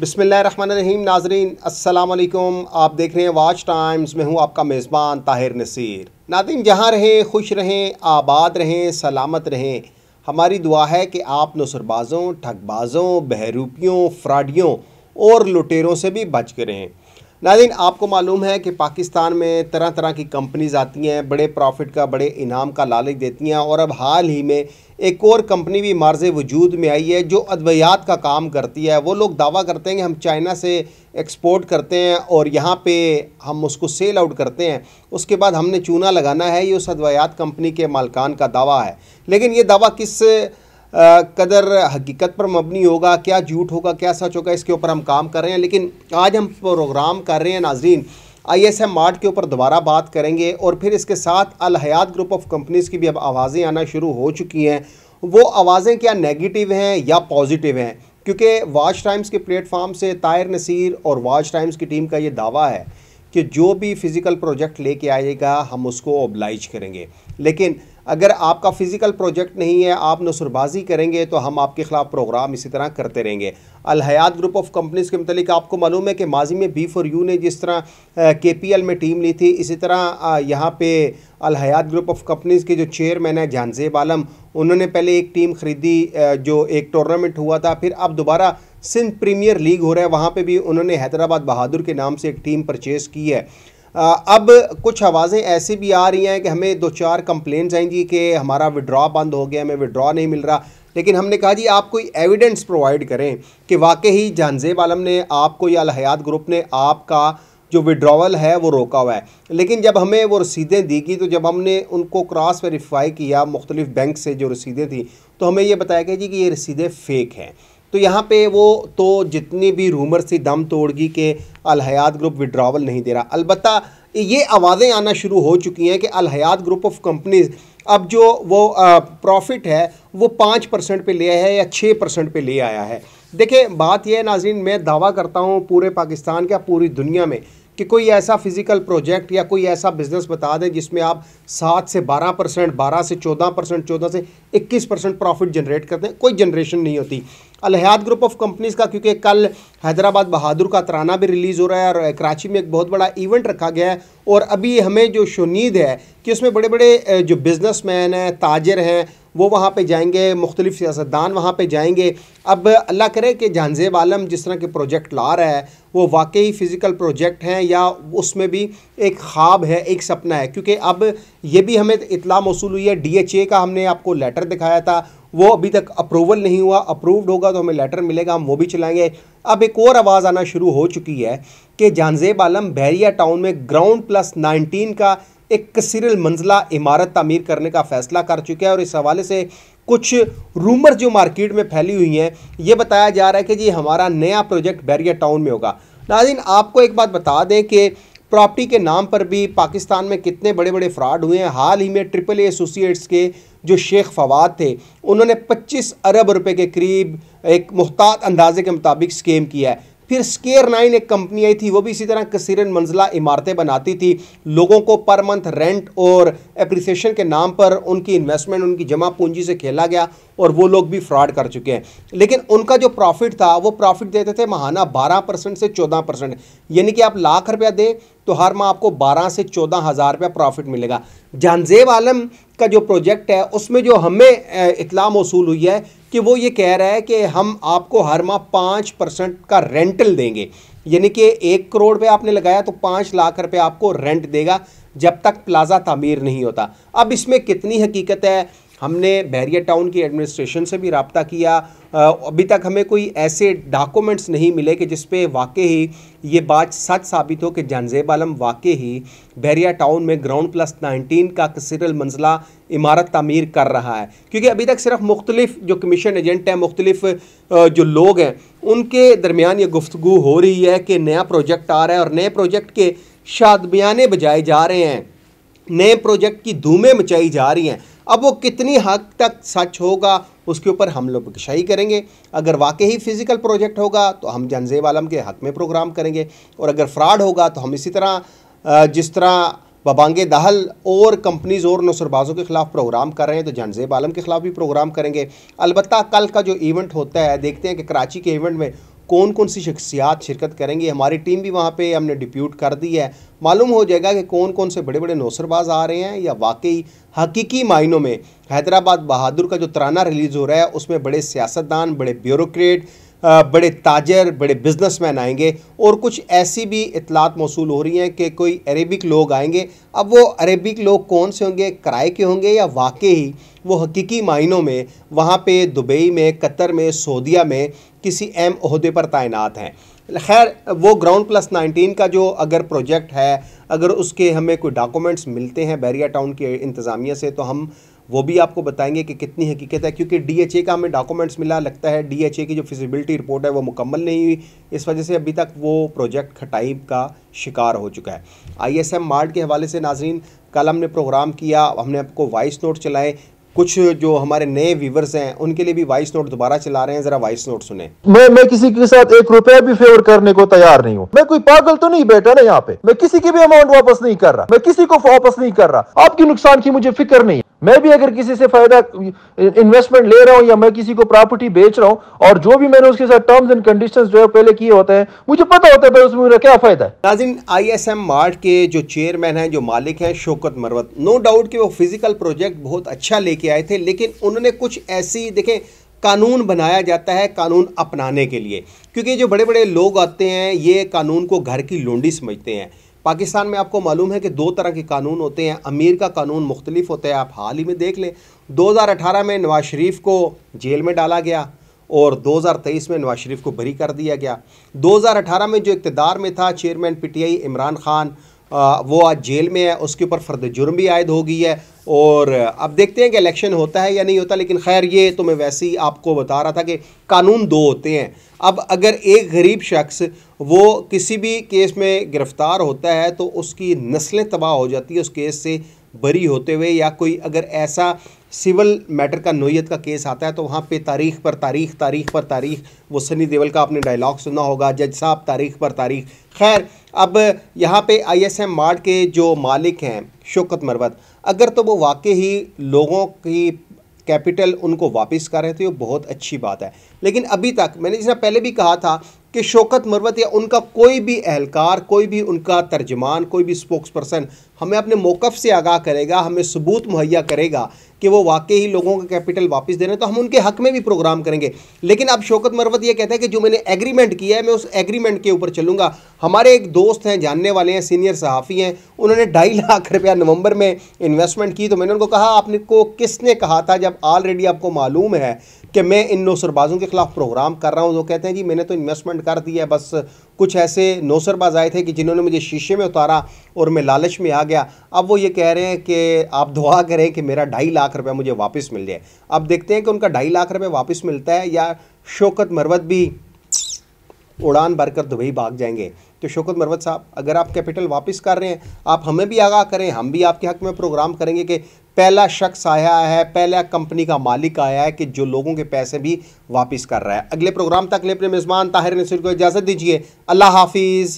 बिसमीम नाजरीन असलकुम आप देख रहे हैं वाच टाइम्स में हूँ आपका मेज़बान ताहिर नसीर नादिन जहाँ रहें खुश रहें आबाद रहें सलामत रहें हमारी दुआ है कि आप नसरबाज़ों ठगबाज़ों बहरूपियों फ्राडियों और लुटेरों से भी बच के रहें नादिन आपको मालूम है कि पाकिस्तान में तरह तरह की कंपनीज़ आती हैं बड़े प्रॉफिट का बड़े इनाम का लालच देती हैं और अब हाल ही में एक और कंपनी भी मार्ज वजूद में आई है जो अद्वियात का काम करती है वो लोग दावा करते हैं कि हम चाइना से एक्सपोर्ट करते हैं और यहाँ पे हम उसको सेल आउट करते हैं उसके बाद हमने चूना लगाना है ये उस अद्वियात कंपनी के मालकान का दावा है लेकिन ये दावा किस कदर हकीकत पर मबनी होगा क्या झूठ होगा क्या सच होगा इसके ऊपर हम काम कर रहे हैं लेकिन आज हम प्रोग्राम कर रहे हैं नाजरीन आई एस एम मार्ट के ऊपर दोबारा बात करेंगे और फिर इसके साथ अलहयात ग्रुप ऑफ कंपनीज़ की भी अब आवाज़ें आना शुरू हो चुकी हैं वो आवाज़ें क्या नेगेटिव हैं या पॉजिटिव हैं क्योंकि वाच टाइम्स के प्लेटफॉर्म से तायर नसीर और वाच टाइम्स की टीम का ये दावा है कि जो भी फ़िज़िकल प्रोजेक्ट लेके आएगा हम उसको ओबलाइज करेंगे लेकिन अगर आपका फ़िज़िकल प्रोजेक्ट नहीं है आप नसरबाजी करेंगे तो हम आपके ख़िलाफ़ प्रोग्राम इसी तरह करते रहेंगे अलहयात ग्रुप ऑफ कंपनीज़ के मतलब आपको मालूम है कि माजी में बी फॉर यू ने जिस तरह के पी एल में टीम ली थी इसी तरह यहाँ पे अलहयात ग्रुप ऑफ कंपनीज़ के जो चेयरमैन है जहानजेब आलम उन्होंने पहले एक टीम ख़रीदी जो एक टूर्नामेंट हुआ था फिर अब दोबारा सिंध प्रीमियर लीग हो रहा है वहाँ पर भी उन्होंने हैदराबाद बहादुर के नाम से एक टीम परचेज़ की है अब कुछ आवाज़ें ऐसी भी आ रही हैं कि हमें दो चार कंप्लेंट्स आई जी कि हमारा विड्रॉ बंद हो गया हमें विड्रॉ नहीं मिल रहा लेकिन हमने कहा जी आप कोई एविडेंस प्रोवाइड करें कि वाकई ही जानजेब आलम ने आपको या अलहयात ग्रुप ने आपका जो विड्रॉवल है वो रोका हुआ है लेकिन जब हमें वो रसीदें दी गई तो जब हमने उनको क्रॉस वेरीफाई किया मुख्तलिफ बैंक से जो रसीदें थी तो हमें ये बताया गया जी कि ये रसीदें फ़ेक हैं तो यहाँ पे वो तो जितनी भी रूमर सी दम तोड़गी के अलहयात ग्रुप विड्रावल नहीं दे रहा अलबत् ये आवाज़ें आना शुरू हो चुकी हैं कि अलहयात ग्रुप ऑफ कंपनीज़ अब जो वो प्रॉफिट है वो पाँच परसेंट पर ले आया है या छः परसेंट पर ले आया है देखिए बात यह है नाजिन मैं दावा करता हूँ पूरे पाकिस्तान के पूरी दुनिया में कि कोई ऐसा फिज़िकल प्रोजेक्ट या कोई ऐसा बिज़नेस बता दें जिसमें आप सात से बारह परसेंट बारह से चौदह परसेंट चौदह से इक्कीस परसेंट प्रॉफिट जनरेट करते हैं कोई जनरेशन नहीं होती अलहयात ग्रुप ऑफ कंपनीज़ का क्योंकि कल हैदराबाद बहादुर का तराना भी रिलीज़ हो रहा है और कराची में एक बहुत बड़ा इवेंट रखा गया है और अभी हमें जो शुनीद है कि उसमें बड़े बड़े जो बिज़नेस मैन हैं ताजर हैं वो वहाँ पे जाएंगे मुख्तलिफ सियासतदान वहाँ पे जाएंगे अब अल्लाह करे कि जानजेब आलम जिस तरह के प्रोजेक्ट ला रहा है वो वाकई फ़िज़िकल प्रोजेक्ट हैं या उसमें भी एक ख्वाब है एक सपना है क्योंकि अब ये भी हमें इतला मौसू हुई है डी एच ए का हमने आपको लेटर दिखाया था वो अभी तक अप्रूवल नहीं हुआ अप्रूव्ड होगा तो हमें लेटर मिलेगा हम वो भी चलाएंगे अब एक और आवाज़ आना शुरू हो चुकी है कि जानजेब आलम बैरिया टाउन में ग्राउंड प्लस नाइनटीन का एक कसरल मंजिला इमारत तमीर करने का फैसला कर चुका है और इस हवाले से कुछ रूमर जो मार्केट में फैली हुई हैं ये बताया जा रहा है कि जी हमारा नया प्रोजेक्ट बैरिया टाउन में होगा नाजिन आपको एक बात बता दें कि प्रॉपर्टी के नाम पर भी पाकिस्तान में कितने बड़े बड़े फ्रॉड हुए हैं हाल ही में ट्रिपल एसोसिएट्स के जो शेख फवाद थे उन्होंने 25 अरब रुपए के करीब एक मुहतात अंदाजे के मुताबिक स्केम किया है फिर स्केयर नाइन एक कंपनी आई थी वो भी इसी तरह कसीरन मंजिला इमारतें बनाती थी लोगों को पर मंथ रेंट और अप्रिसशन के नाम पर उनकी इन्वेस्टमेंट उनकी जमा पूंजी से खेला गया और वो लोग भी फ्रॉड कर चुके हैं लेकिन उनका जो प्रॉफिट था वो प्रॉफिट देते थे महाना बारह परसेंट से चौदह परसेंट यानी कि आप लाख रुपया दें तो हर माह आपको बारह से चौदह हज़ार रुपया प्रॉफिट मिलेगा जानजेब आलम का जो प्रोजेक्ट है उसमें जो हमें इतला मौसूल हुई है कि वो ये कह रहा है कि हम आपको हर माह पाँच परसेंट का रेंटल देंगे यानी कि एक करोड़ रुपये आपने लगाया तो पाँच लाख रुपये आपको रेंट देगा जब तक प्लाजा तमीर नहीं होता अब इसमें कितनी हकीकत है हमने बहरिया टाउन की एडमिनिस्ट्रेशन से भी रबता किया अभी तक हमें कोई ऐसे डॉक्यूमेंट्स नहीं मिले कि जिस पे वाकई ही ये बात सच साबित हो कि जानजेब आलम वाकई ही बहरिया टाउन में ग्राउंड प्लस नाइनटीन का कसरल मंजिला इमारत तमीर कर रहा है क्योंकि अभी तक सिर्फ मुख्तलिफ जो कमीशन एजेंट हैं मुख्तलिफ जो लोग हैं उनके दरमियान ये गुफ्तु हो रही है कि नया प्रोजेक्ट आ रहा है और नए प्रोजेक्ट के शादबियाने बजाए जा रहे हैं नए प्रोजेक्ट की धूमें मचाई जा रही हैं अब वो कितनी हद हाँ तक सच होगा उसके ऊपर हम लोग शाही करेंगे अगर वाकई ही फिज़िकल प्रोजेक्ट होगा तो हम जनजेब आलम के हक में प्रोग्राम करेंगे और अगर फ्रॉड होगा तो हम इसी तरह जिस तरह बबांगे दहल और कंपनीज़ और नसरबाजों के ख़िलाफ़ प्रोग्राम कर रहे हैं तो जानजेब आलम के ख़िलाफ़ भी प्रोग्राम करेंगे अलबत् कल का जो इवेंट होता है देखते हैं कि कराची के इवेंट में कौन कौन सी शख्सियात शिरकत करेंगी हमारी टीम भी वहाँ पे हमने डिप्यूट कर दी है मालूम हो जाएगा कि कौन कौन से बड़े बड़े नौसरबाज आ रहे हैं या वाकई हकीकी मायनों में हैदराबाद बहादुर का जो तराना रिलीज़ हो रहा है उसमें बड़े सियासतदान बड़े ब्यूरोक्रेट बड़े ताजर बड़े बिजनेसमैन आएंगे और कुछ ऐसी भी इतलात मौसू हो रही हैं कि कोई अरेबिक लोग आएंगे अब वो अरेबिक लोग कौन से होंगे किराए के होंगे या वाकई वो हकीकी मायनों में वहाँ पे दुबई में कतर में सऊदिया में किसी अहम अहदे पर तैनात हैं खैर वो ग्राउंड प्लस नाइनटीन का जो अगर प्रोजेक्ट है अगर उसके हमें कोई डॉक्यूमेंट्स मिलते हैं बैरिया टाउन के इंतज़ामिया से तो हम वो भी आपको बताएंगे कि कितनी हकीकत है क्योंकि डीएचए का हमें डॉक्यूमेंट्स मिला लगता है डीएचए की जो फिजिबिलिटी रिपोर्ट है वो मुकम्मल नहीं हुई इस वजह से अभी तक वो प्रोजेक्ट खटाइब का शिकार हो चुका है आईएसएम मार्ट के हवाले से नाजरीन कल हमने प्रोग्राम किया हमने आपको वॉइस नोट चलाए कुछ जो हमारे नए व्यूवर्स हैं उनके लिए भी वॉइस नोट दोबारा चला रहे हैं जरा वॉइस नोट सुने मैं मैं किसी के साथ एक रुपया भी फेवर करने को तैयार नहीं हूँ मैं कोई पागल तो नहीं बैठा ना यहाँ पे मैं किसी की भी अमाउंट वापस नहीं कर रहा मैं किसी को वापस नहीं कर रहा आपके नुकसान की मुझे फिक्र नहीं मैं भी अगर किसी से फायदा इन्वेस्टमेंट ले रहा हूं या मैं किसी को प्रॉपर्टी बेच रहा हूं और जो भी मैंने उसके साथ टर्म्स एंड कंडीशंस जो है पहले किए होते हैं मुझे पता होता है उसमें मेरा क्या फायदा है नाजिन एम मार्ट के जो चेयरमैन हैं जो मालिक हैं शोकत मरवत नो डाउट कि वो फिजिकल प्रोजेक्ट बहुत अच्छा लेके आए थे लेकिन उन्होंने कुछ ऐसी देखें कानून बनाया जाता है कानून अपनाने के लिए क्योंकि जो बड़े बड़े लोग आते हैं ये कानून को घर की लोंडी समझते हैं पाकिस्तान में आपको मालूम है कि दो तरह के कानून होते हैं अमीर का कानून मुख्तलिफ होता है आप हाल ही में देख लें 2018 में नवाज शरीफ को जेल में डाला गया और 2023 में नवाज शरीफ को बरी कर दिया गया 2018 में जो इकतदार में था चेयरमैन पीटीआई इमरान खान आ, वो आज जेल में है उसके ऊपर फर्द जुर्म भी आयद हो गई है और अब देखते हैं कि इलेक्शन होता है या नहीं होता लेकिन खैर ये तो मैं वैसे ही आपको बता रहा था कि कानून दो होते हैं अब अगर एक गरीब शख्स वो किसी भी केस में गिरफ़्तार होता है तो उसकी नस्लें तबाह हो जाती है उस केस से बरी होते हुए या कोई अगर ऐसा सिविल मैटर का नोयत का केस आता है तो वहाँ पे तारीख पर तारीख तारीख पर तारीख वो सनी देवल का आपने डायलॉग सुना होगा जज साहब तारीख पर तारीख खैर अब यहाँ पे आईएसएम मार्ट के जो मालिक हैं शोकत मरवत अगर तो वो वाकई ही लोगों की कैपिटल उनको वापस कर रहे थे ये बहुत अच्छी बात है लेकिन अभी तक मैंने जिसने पहले भी कहा था कि शौकत मरवत या उनका कोई भी एहलकार कोई भी उनका तर्जमान कोई भी स्पोक्स पर्सन हमें अपने मौक़ से आगाह करेगा हमें सबूत मुहैया करेगा कि वो वाकई ही लोगों का कैपिटल वापस हैं तो हम उनके हक में भी प्रोग्राम करेंगे लेकिन अब शौकत मरवत ये कहता है कि जो मैंने एग्रीमेंट किया है मैं उस एग्रीमेंट के ऊपर चलूँगा हमारे एक दोस्त हैं जानने वाले हैं सीनियर सहाफ़ी हैं उन्होंने ढाई लाख रुपया नवंबर में इन्वेस्टमेंट की तो मैंने उनको कहा आपने को किसने कहा था जब ऑलरेडी आपको मालूम है कि मैं इन नौसरबाजों के खिलाफ प्रोग्राम कर रहा हूँ तो वो कहते हैं जी मैंने तो इन्वेस्टमेंट कर दी है बस कुछ ऐसे नौसरबाज आए थे कि जिन्होंने मुझे शीशे में उतारा और मैं लालच में आ गया अब वो ये कह रहे हैं कि आप दुआ करें कि मेरा ढाई लाख रुपया मुझे वापस मिल जाए अब देखते हैं कि उनका ढाई लाख रुपया वापस मिलता है या शोकत मरवत भी उड़ान भरकर दुबई भाग जाएंगे तो शोकत मरवत साहब अगर आप कैपिटल वापस कर रहे हैं आप हमें भी आगाह करें हम भी आपके हक में प्रोग्राम करेंगे कि पहला शख्स आया है पहला कंपनी का मालिक आया है कि जो लोगों के पैसे भी वापस कर रहा है अगले प्रोग्राम तक अपने मेज़बान ताहिर नसीर को इजाज़त दीजिए अल्लाह हाफिज़